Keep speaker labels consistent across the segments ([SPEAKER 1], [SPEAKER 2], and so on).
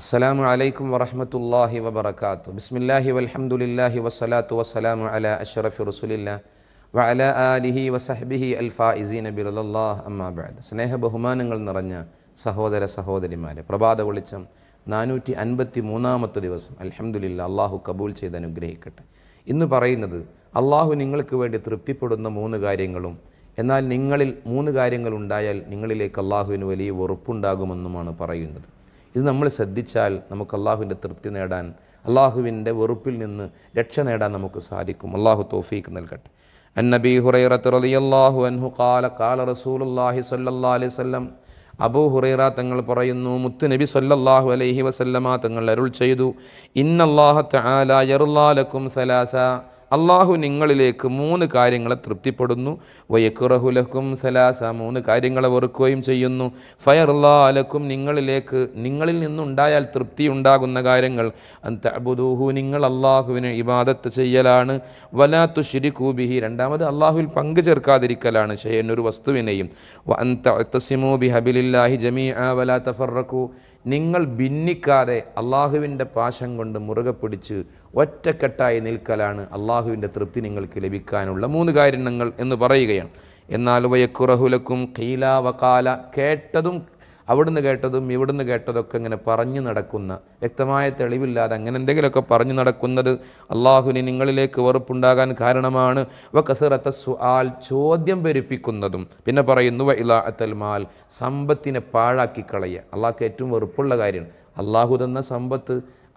[SPEAKER 1] അസ്സലാമു അലൈക്കും വറഹമത്തല്ലാഹി വബർക്കാത്തു ബിസ്മില്ലാഹി വൽഹമുല്ലാഹി വസ്സലാത്തു വസ്സലാമു അല അഷറഫി റസുലില്ല വഅല ആലിഹി വസഹബിഹി അൽഫാഇസി നബിറലല്ലാഹ് അമ്മാബാദ് സ്നേഹ ബഹുമാനങ്ങൾ നിറഞ്ഞ സഹോദര സഹോദരിമാരെ പ്രഭാത വെളിച്ചം നാനൂറ്റി അൻപത്തി മൂന്നാമത്തെ ദിവസം അലഹമുല്ല അള്ളാഹു കബൂൽ ചെയ്ത് അനുഗ്രഹിക്കട്ടെ ഇന്ന് പറയുന്നത് അള്ളാഹു നിങ്ങൾക്ക് വേണ്ടി തൃപ്തിപ്പെടുന്ന മൂന്ന് കാര്യങ്ങളും എന്നാൽ നിങ്ങളിൽ മൂന്ന് കാര്യങ്ങൾ ഉണ്ടായാൽ നിങ്ങളിലേക്ക് അള്ളാഹുവിന് വലിയ ഉറപ്പുണ്ടാകുമെന്നുമാണ് പറയുന്നത് ഇത് നമ്മൾ ശ്രദ്ധിച്ചാൽ നമുക്ക് അള്ളാഹുവിൻ്റെ തൃപ്തി നേടാൻ അള്ളാഹുവിൻ്റെ വെറുപ്പിൽ നിന്ന് രക്ഷ നേടാൻ നമുക്ക് സാധിക്കും അള്ളാഹു തോഫീക്ക് നൽകട്ടെ അന്നബി ഹുറൈറത്ത് അള്ളാഹു അൻഹു കാല കാല റസൂലുല്ലാഹി സല്ലാ അലൈഹി വല്ലം അബൂ ഹുറൈറ തങ്ങൾ പറയുന്നു മുത്ത് നബി സല്ലല്ലാഹു അലൈഹി വസല്ലമ തങ്ങൾ അരുൾ ചെയ്തു ഇന്നല്ലാഹ തആല യറുല്ലാലക്കും സലാസ അള്ളാഹു നിങ്ങളിലേക്ക് മൂന്ന് കാര്യങ്ങളെ തൃപ്തിപ്പെടുന്നു വയക്കുറഹുലക്കും സലാസ മൂന്ന് കാര്യങ്ങളെ വെറുക്കുകയും ചെയ്യുന്നു ഫയർലാലക്കും നിങ്ങളിലേക്ക് നിങ്ങളിൽ നിന്നുണ്ടായാൽ തൃപ്തി ഉണ്ടാകുന്ന കാര്യങ്ങൾ അബുദൂഹു നിങ്ങൾ അള്ളാഹുവിന് ഇബാദത്ത് ചെയ്യലാണ് വലാത്തു ഷിരിക്കൂബിഹി രണ്ടാമത് അള്ളാഹുവിൽ പങ്കു ചേർക്കാതിരിക്കലാണ് ഒരു വസ്തുവിനെയും വ അൻ തസിമു ബി ജമീ വലാ തഫറക്കു നിങ്ങൾ ഭിന്നിക്കാതെ അള്ളാഹുവിൻ്റെ പാശം കൊണ്ട് മുറുകെ പിടിച്ച് ഒറ്റക്കെട്ടായി നിൽക്കലാണ് അള്ളാഹുവിൻ്റെ തൃപ്തി നിങ്ങൾക്ക് ലഭിക്കാനുള്ള മൂന്ന് കാര്യങ്ങൾ എന്ന് പറയുകയാണ് എന്നാൽ വയക്കുറഹുലക്കും കീലാവകാല കേട്ടതും അവിടുന്ന് കേട്ടതും ഇവിടുന്ന് കേട്ടതൊക്കെ ഇങ്ങനെ പറഞ്ഞു നടക്കുന്ന വ്യക്തമായ തെളിവില്ലാതെ അങ്ങനെ എന്തെങ്കിലുമൊക്കെ പറഞ്ഞു നടക്കുന്നത് അള്ളാഹുവിന് നിങ്ങളിലേക്ക് വെറുപ്പുണ്ടാകാൻ കാരണമാണ് വ കസറത്ത ചോദ്യം പെരുപ്പിക്കുന്നതും പിന്നെ പറയുന്നു വ ഇലാ അത്തൽമാൽ സമ്പത്തിനെ പാഴാക്കി കളയുക അള്ളാഹ്ക്ക് ഏറ്റവും വെറുപ്പുള്ള കാര്യമാണ് അള്ളാഹു തന്ന സമ്പത്ത്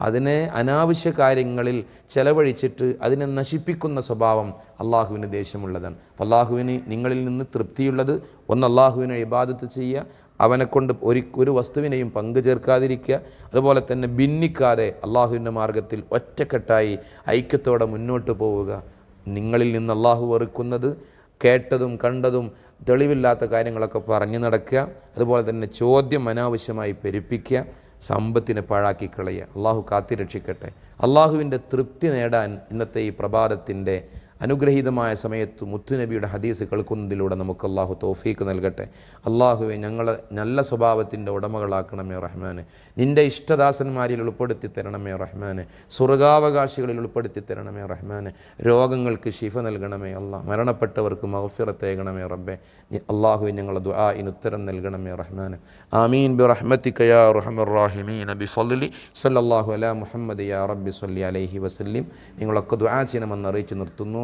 [SPEAKER 1] അതിനെ അനാവശ്യ കാര്യങ്ങളിൽ ചെലവഴിച്ചിട്ട് അതിനെ നശിപ്പിക്കുന്ന സ്വഭാവം അള്ളാഹുവിന് ദേഷ്യമുള്ളതാണ് അപ്പോൾ അള്ളാഹുവിന് നിങ്ങളിൽ നിന്ന് തൃപ്തിയുള്ളത് ഒന്ന് അള്ളാഹുവിനെ ഇബാദത്ത് ചെയ്യുക അവനെക്കൊണ്ട് ഒരു ഒരു വസ്തുവിനെയും പങ്കു ചേർക്കാതിരിക്കുക അതുപോലെ തന്നെ ഭിന്നിക്കാതെ അള്ളാഹുവിൻ്റെ മാർഗത്തിൽ ഒറ്റക്കെട്ടായി ഐക്യത്തോടെ മുന്നോട്ട് പോവുക നിങ്ങളിൽ നിന്ന് അള്ളാഹു വെറുക്കുന്നത് കേട്ടതും കണ്ടതും തെളിവില്ലാത്ത കാര്യങ്ങളൊക്കെ പറഞ്ഞു നടക്കുക അതുപോലെ തന്നെ ചോദ്യം അനാവശ്യമായി പെരുപ്പിക്കുക സമ്പത്തിനെ പാഴാക്കി കളയുക അള്ളാഹു കാത്തിരക്ഷിക്കട്ടെ അള്ളാഹുവിൻ്റെ തൃപ്തി നേടാൻ ഇന്നത്തെ ഈ പ്രഭാതത്തിൻ്റെ അനുഗ്രഹീതമായ സമയത്ത് മുത്തുനബിയുടെ ഹദീസ് കേൾക്കുന്നതിലൂടെ നമുക്ക് അള്ളാഹു തോഫീക്ക് നൽകട്ടെ അള്ളാഹുവെ ഞങ്ങളെ നല്ല സ്വഭാവത്തിൻ്റെ ഉടമകളാക്കണമേ റഹ്മാന് നിൻ്റെ ഇഷ്ടദാസന്മാരിൽ ഉൾപ്പെടുത്തി തരണമേ റഹ്മാന് സ്വർഗാവകാശികളിൽ ഉൾപ്പെടുത്തി തരണമേ റഹ്മാന് രോഗങ്ങൾക്ക് ശിഫ നൽകണമേ അള്ളാഹ് മരണപ്പെട്ടവർക്ക് മഹഫിറത്തേകണമേ റബ്ബെ അള്ളാഹുവിൻ ഞങ്ങളെ ദുആ ഉത്തരം നൽകണമേ റഹ്മാന് ആമീൻ ബി റഹ്മത്തിക്ക യാ റഹ്മർ റാഹിമീൻ ബി ഫലി സല്ലല്ലാഹു അലാ മുഹമ്മദ് യാ റബ്ബി സല്ലി അലൈഹി വസല്ലിം നിങ്ങളൊക്കെ ദുആ ചെയ്യണമെന്ന് അറിയിച്ചു നിർത്തുന്നു